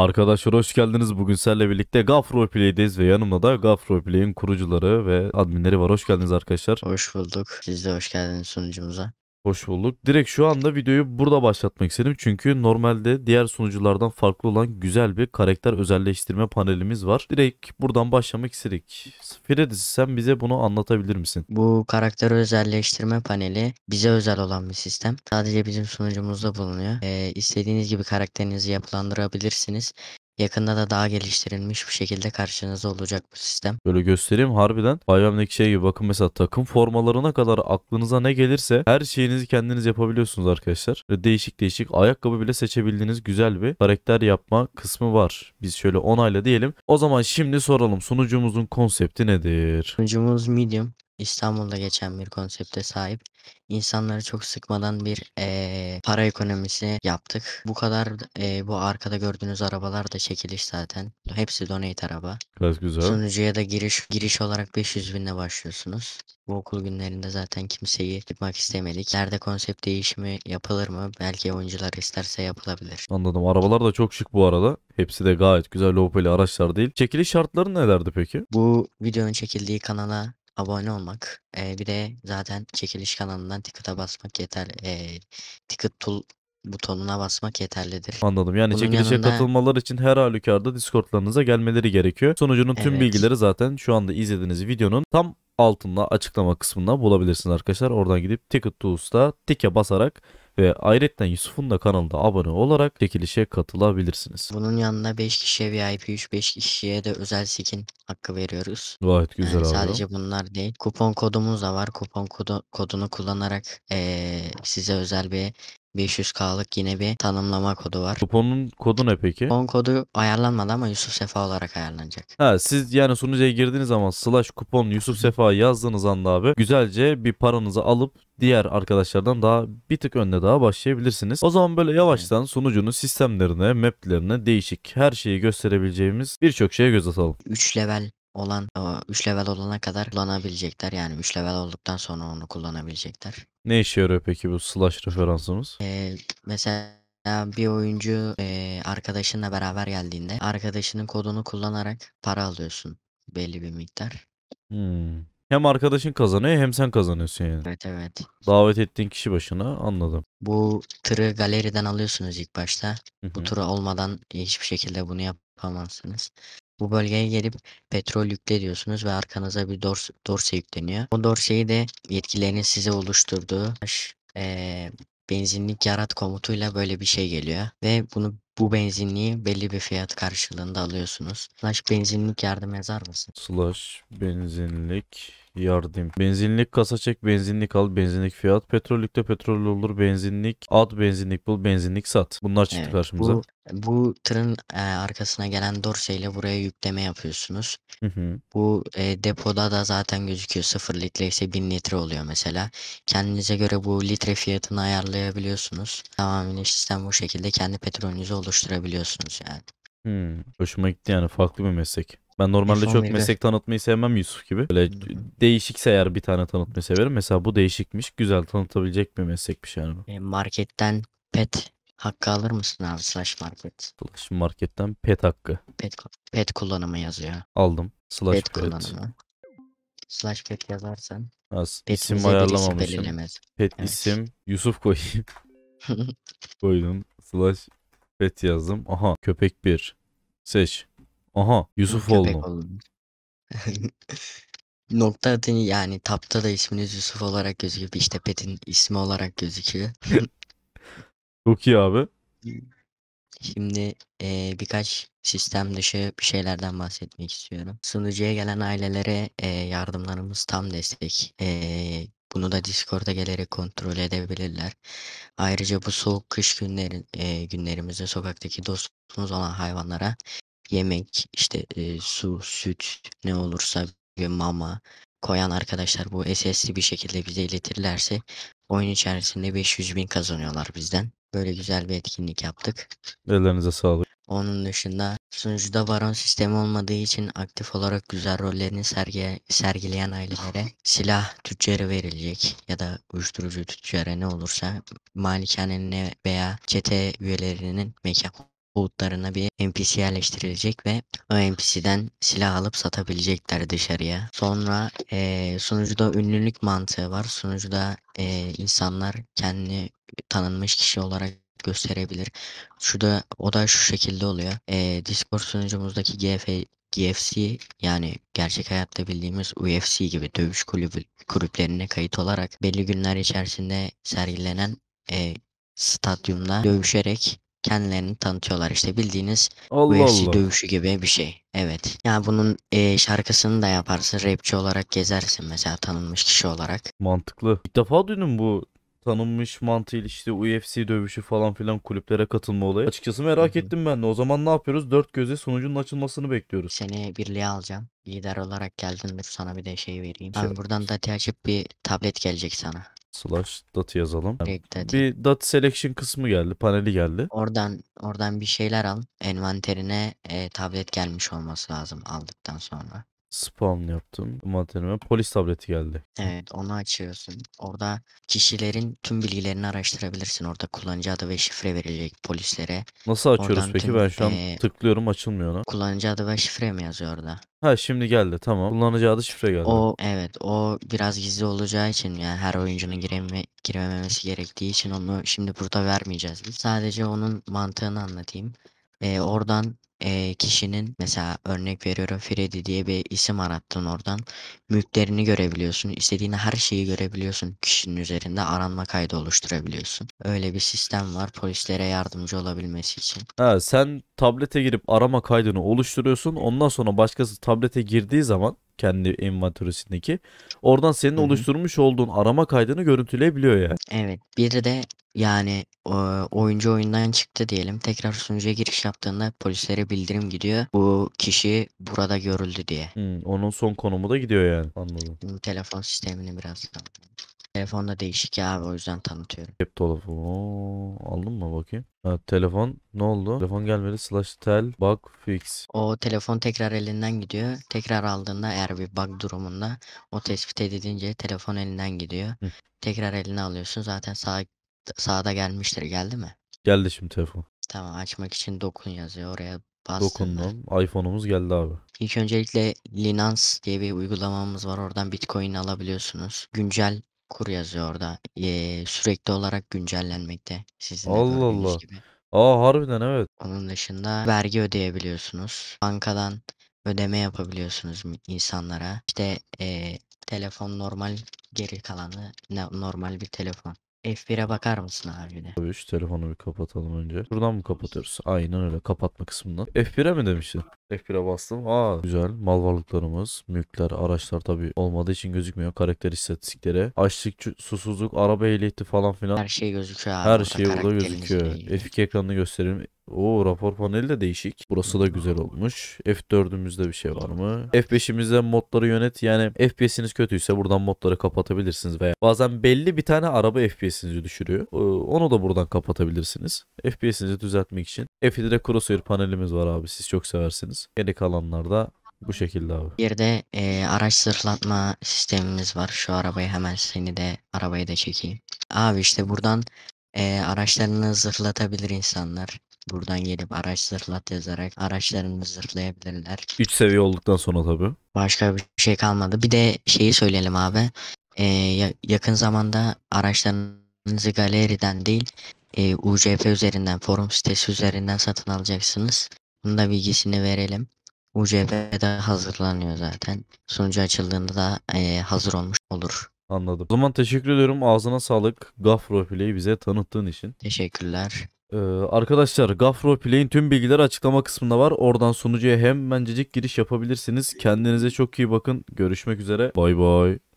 Arkadaşlar hoş geldiniz. Bugün sizlerle birlikte Gaf Roleplay'deyiz ve yanımda da Gaf Roleplay'in kurucuları ve adminleri var. Hoş geldiniz arkadaşlar. Hoş bulduk. Siz de hoş geldiniz sunucumuza. Hoş bulduk. Direkt şu anda videoyu burada başlatmak istedim. Çünkü normalde diğer sunuculardan farklı olan güzel bir karakter özelleştirme panelimiz var. Direkt buradan başlamak istedik. Fredis sen bize bunu anlatabilir misin? Bu karakter özelleştirme paneli bize özel olan bir sistem. Sadece bizim sunucumuzda bulunuyor. Ee, istediğiniz gibi karakterinizi yapılandırabilirsiniz. Yakında da daha geliştirilmiş bir şekilde karşınızda olacak bu sistem. Böyle göstereyim harbiden bayramdaki şey gibi bakın mesela takım formalarına kadar aklınıza ne gelirse her şeyinizi kendiniz yapabiliyorsunuz arkadaşlar. Böyle değişik değişik ayakkabı bile seçebildiğiniz güzel bir karakter yapma kısmı var. Biz şöyle onayla diyelim. O zaman şimdi soralım sunucumuzun konsepti nedir? Sunucumuz medium. İstanbul'da geçen bir konsepte sahip. İnsanları çok sıkmadan bir e, para ekonomisi yaptık. Bu kadar e, bu arkada gördüğünüz arabalar da çekiliş zaten. Hepsi donate araba. Gayet güzel. Sunucuya da giriş giriş olarak 500 binle başlıyorsunuz. Bu okul günlerinde zaten kimseyi tutmak istemedik. Nerede konsept değişimi yapılır mı? Belki oyuncular isterse yapılabilir. Anladım. Arabalar da çok şık bu arada. Hepsi de gayet güzel lopeli araçlar değil. Çekiliş şartları nelerdi peki? Bu videonun çekildiği kanala abone olmak. E, bir de zaten çekiliş kanalından ticket'a basmak yeter. E, ticket tool butonuna basmak yeterlidir. Anladım. Yani Bunun çekilişe yanında... katılmalar için her halükarda Discord'larınıza gelmeleri gerekiyor. Sonucunun tüm evet. bilgileri zaten şu anda izlediğiniz videonun tam altında açıklama kısmında bulabilirsiniz arkadaşlar. Oradan gidip Ticket Tools'ta tike basarak ve ayrıca Yusuf'un da kanalında abone olarak çekilişe katılabilirsiniz. Bunun yanında 5 kişiye VIP 3 5 kişiye de özel skin hakkı veriyoruz. Gayet güzel yani abi. Sadece bunlar değil. Kupon kodumuz da var. Kupon kodu, kodunu kullanarak ee, size özel bir 500K'lık yine bir tanımlama kodu var. Kuponun kodu ne peki? Kupon kodu ayarlanmadı ama Yusuf Sefa olarak ayarlanacak. Ha siz yani sunucuya girdiğiniz zaman slash kupon Yusuf Sefa yazdığınız anda abi güzelce bir paranızı alıp diğer arkadaşlardan daha bir tık önde daha başlayabilirsiniz. O zaman böyle yavaştan sunucunun sistemlerine, maplerine değişik her şeyi gösterebileceğimiz birçok şeye göz atalım. 3 level olan o 3 level olana kadar kullanabilecekler. Yani 3 level olduktan sonra onu kullanabilecekler. Ne işe yarıyor peki bu slash referansımız? Ee, mesela bir oyuncu e, arkadaşınla beraber geldiğinde arkadaşının kodunu kullanarak para alıyorsun belli bir miktar. Hmm. Hem arkadaşın kazanıyor hem sen kazanıyorsun yani. Evet evet. Davet ettiğin kişi başına anladım. Bu tırı galeriden alıyorsunuz ilk başta. Hı-hı. Bu tırı olmadan hiçbir şekilde bunu yapamazsınız. Bu bölgeye gelip petrol yükle diyorsunuz ve arkanıza bir dors dorse yükleniyor. O dorseyi de yetkililerin size oluşturduğu e, benzinlik yarat komutuyla böyle bir şey geliyor. Ve bunu bu benzinliği belli bir fiyat karşılığında alıyorsunuz. Slash benzinlik yardım yazar mısın? Slash benzinlik yardım. Benzinlik kasa çek, benzinlik al, benzinlik fiyat. Petrollükte petrol olur, benzinlik at, benzinlik bul, benzinlik sat. Bunlar çıktı Evet, karşımıza. bu bu tırın e, arkasına gelen dorseyle buraya yükleme yapıyorsunuz. Hı hı. Bu e, depoda da zaten gözüküyor. 0 litre ise 1000 litre oluyor mesela. Kendinize göre bu litre fiyatını ayarlayabiliyorsunuz. Tamamen sistem bu şekilde kendi petrolünüzü oluşturabiliyorsunuz yani. Hmm, Hoşuma gitti yani farklı bir meslek. Ben normalde çok meslek tanıtmayı sevmem Yusuf gibi. Böyle değişikse eğer bir tane tanıtmayı severim. Mesela bu değişikmiş. Güzel tanıtabilecek bir meslekmiş yani. E, marketten pet hakkı alır mısın abi slash market? Slash marketten pet hakkı. Pet, pet kullanımı yazıyor. Aldım. Slash pet, pet. kullanımı. Slash pet yazarsan. Az. Pet isim ayarlamamışım. Pet evet. isim Yusuf koyayım. Koydum. Slash pet yazdım. Aha köpek bir. Seç. Aha Yusuf oldu. oldum. Nokta adını yani tapta da isminiz Yusuf olarak gözüküyor. işte petin ismi olarak gözüküyor. Çok iyi abi. Şimdi e, birkaç sistem dışı bir şeylerden bahsetmek istiyorum. Sunucuya gelen ailelere e, yardımlarımız tam destek. E, bunu da Discord'a gelerek kontrol edebilirler. Ayrıca bu soğuk kış günlerin, e, günlerimizde sokaktaki dostumuz olan hayvanlara yemek, işte e, su, süt ne olursa ve mama koyan arkadaşlar bu SS'li bir şekilde bize iletirlerse oyun içerisinde 500 bin kazanıyorlar bizden. Böyle güzel bir etkinlik yaptık. Ellerinize sağlık. Onun dışında sunucuda Baron sistemi olmadığı için aktif olarak güzel rollerini sergi sergileyen ailelere silah tüccarı verilecek ya da uyuşturucu tüccarı ne olursa malikanenin veya çete üyelerinin mekan boğutlarına bir NPC yerleştirilecek ve o NPC'den silah alıp satabilecekler dışarıya. Sonra e, sunucuda ünlülük mantığı var. Sunucuda e, insanlar kendi tanınmış kişi olarak gösterebilir. Şu da o da şu şekilde oluyor. E, Discord sunucumuzdaki GF GFC yani gerçek hayatta bildiğimiz UFC gibi dövüş kulübü kulüplerine kayıt olarak belli günler içerisinde sergilenen e, stadyumda dövüşerek kendilerini tanıtıyorlar işte bildiğiniz Allah UFC Allah. dövüşü gibi bir şey. Evet. Yani bunun e, şarkısını da yaparsın. Rapçi olarak gezersin mesela tanınmış kişi olarak. Mantıklı. İlk defa duydum bu tanınmış mantığıyla işte UFC dövüşü falan filan kulüplere katılma olayı. Açıkçası merak Hı-hı. ettim ben de. O zaman ne yapıyoruz? Dört gözle sonucunun açılmasını bekliyoruz. Seni birliğe alacağım. Lider olarak geldin mi sana bir de şey vereyim. Şey Abi buradan da açıp bir tablet gelecek sana slash dot yazalım. Direkt Bir dot selection kısmı geldi. Paneli geldi. Oradan oradan bir şeyler al. Envanterine e, tablet gelmiş olması lazım aldıktan sonra spawn yaptım. Materyalime polis tableti geldi. Evet onu açıyorsun. Orada kişilerin tüm bilgilerini araştırabilirsin. Orada kullanıcı adı ve şifre verecek polislere. Nasıl açıyoruz Oradan peki? tüm, Ben şu an ee, tıklıyorum açılmıyor ona. Kullanıcı adı ve şifre mi yazıyor orada? Ha şimdi geldi tamam. Kullanıcı adı şifre geldi. O evet o biraz gizli olacağı için yani her oyuncunun gireme, girememesi gerektiği için onu şimdi burada vermeyeceğiz Sadece onun mantığını anlatayım. Ee, oradan e, kişinin mesela örnek veriyorum Freddy diye bir isim arattın oradan mülklerini görebiliyorsun istediğin her şeyi görebiliyorsun kişinin üzerinde aranma kaydı oluşturabiliyorsun öyle bir sistem var polislere yardımcı olabilmesi için. Ha, sen tablete girip arama kaydını oluşturuyorsun ondan sonra başkası tablete girdiği zaman kendi envanterisindeki. Oradan senin Hı hı. oluşturmuş olduğun arama kaydını görüntüleyebiliyor yani. Evet. Bir de yani oyuncu oyundan çıktı diyelim. Tekrar sunucuya giriş yaptığında polislere bildirim gidiyor. Bu kişi burada görüldü diye. Hmm, onun son konumu da gidiyor yani. Anladım. Telefon sistemini biraz Telefonda değişik ya abi o yüzden tanıtıyorum. Cep telefonu. Oo, aldın mı bakayım? Ha, telefon ne oldu? Telefon gelmedi. Slash tel bug fix. O telefon tekrar elinden gidiyor. Tekrar aldığında eğer bir bug durumunda o tespit edilince telefon elinden gidiyor. Hı. Tekrar eline alıyorsun. Zaten sağ, sağda gelmiştir. Geldi mi? Geldi şimdi telefon. Tamam açmak için dokun yazıyor. Oraya Dokundum. iPhone'umuz geldi abi. İlk öncelikle Linance diye bir uygulamamız var. Oradan Bitcoin alabiliyorsunuz. Güncel kur yazıyor orada. Ee, sürekli olarak güncellenmekte. Sizin Allah Allah. gibi. Aa harbiden evet. Onun dışında vergi ödeyebiliyorsunuz. Bankadan ödeme yapabiliyorsunuz insanlara. İşte ee, telefon normal geri kalanı normal bir telefon. F1'e bakar mısın abi de? Tabii şu telefonu bir kapatalım önce. Buradan mı kapatıyoruz? Aynen öyle kapatma kısmından. F1'e mi demiştin? F1'e bastım. Aa güzel. Mal varlıklarımız, mülkler, araçlar tabii olmadığı için gözükmüyor. Karakter istatistikleri. Açlık, susuzluk, araba ehliyeti falan filan. Her şey gözüküyor abi. Her şey burada gözüküyor. F2 ekranını gösterelim. O rapor paneli de değişik. Burası da güzel olmuş. F4'ümüzde bir şey var mı? F5'imizde modları yönet. Yani FPS'iniz kötüyse buradan modları kapatabilirsiniz veya bazen belli bir tane araba FPS'inizi düşürüyor. Ee, onu da buradan kapatabilirsiniz. FPS'inizi düzeltmek için. F7'de crosshair panelimiz var abi. Siz çok seversiniz. Geri kalanlarda bu şekilde abi. Bir de e, araç zırhlatma sistemimiz var. Şu arabayı hemen seni de arabayı da çekeyim. Abi işte buradan e, araçlarını zırhlatabilir insanlar. Buradan gelip araç zırhlat yazarak araçlarını zırhlayabilirler. 3 seviye olduktan sonra tabii. Başka bir şey kalmadı. Bir de şeyi söyleyelim abi. Ee, yakın zamanda araçlarınızı galeriden değil e, UCP üzerinden forum sitesi üzerinden satın alacaksınız. Bunun da bilgisini verelim. UCF'de hazırlanıyor zaten. Sunucu açıldığında da e, hazır olmuş olur. Anladım. O zaman teşekkür ediyorum. Ağzına sağlık. Gaf Play'i bize tanıttığın için. Teşekkürler. Ee, arkadaşlar Gafro Play'in tüm bilgiler açıklama kısmında var. Oradan sunucuya bencecik giriş yapabilirsiniz. Kendinize çok iyi bakın. Görüşmek üzere. Bay bay.